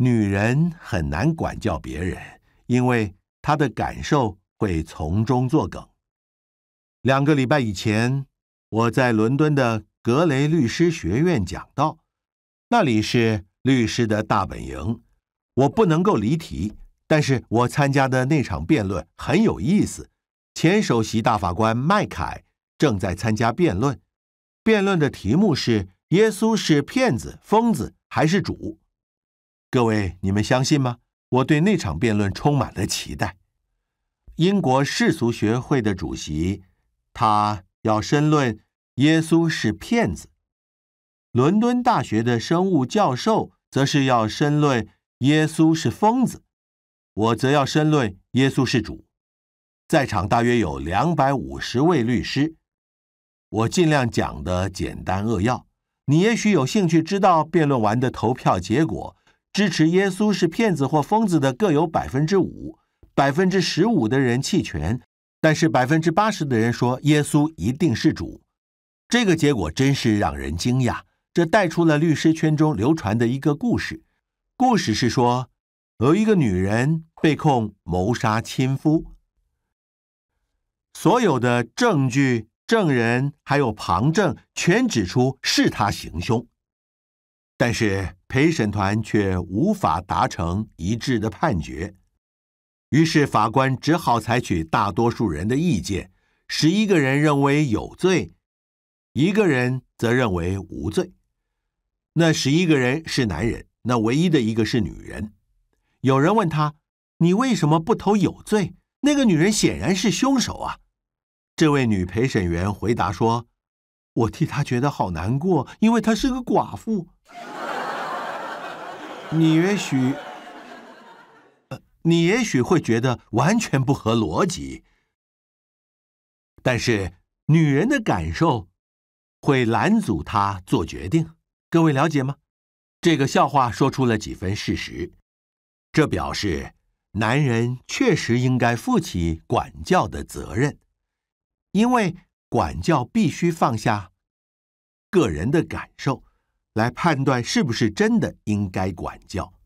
女人很难管教别人，因为她的感受会从中作梗。两个礼拜以前，我在伦敦的格雷律师学院讲道，那里是律师的大本营，我不能够离题。但是我参加的那场辩论很有意思。前首席大法官麦凯正在参加辩论，辩论的题目是：耶稣是骗子、疯子还是主？各位，你们相信吗？我对那场辩论充满了期待。英国世俗学会的主席，他要申论耶稣是骗子；伦敦大学的生物教授，则是要申论耶稣是疯子；我则要申论耶稣是主。在场大约有两百五十位律师。我尽量讲的简单扼要。你也许有兴趣知道辩论完的投票结果。支持耶稣是骗子或疯子的各有百分之五，百分之十五的人弃权，但是百分之八十的人说耶稣一定是主。这个结果真是让人惊讶。这带出了律师圈中流传的一个故事。故事是说，有一个女人被控谋杀亲夫，所有的证据、证人还有旁证全指出是她行凶，但是。陪审团却无法达成一致的判决，于是法官只好采取大多数人的意见。十一个人认为有罪，一个人则认为无罪。那十一个人是男人，那唯一的一个是女人。有人问他：“你为什么不投有罪？”那个女人显然是凶手啊！这位女陪审员回答说：“我替她觉得好难过，因为她是个寡妇。”你也许，呃，你也许会觉得完全不合逻辑，但是女人的感受会拦阻他做决定。各位了解吗？这个笑话说出了几分事实，这表示男人确实应该负起管教的责任，因为管教必须放下个人的感受。来判断是不是真的应该管教。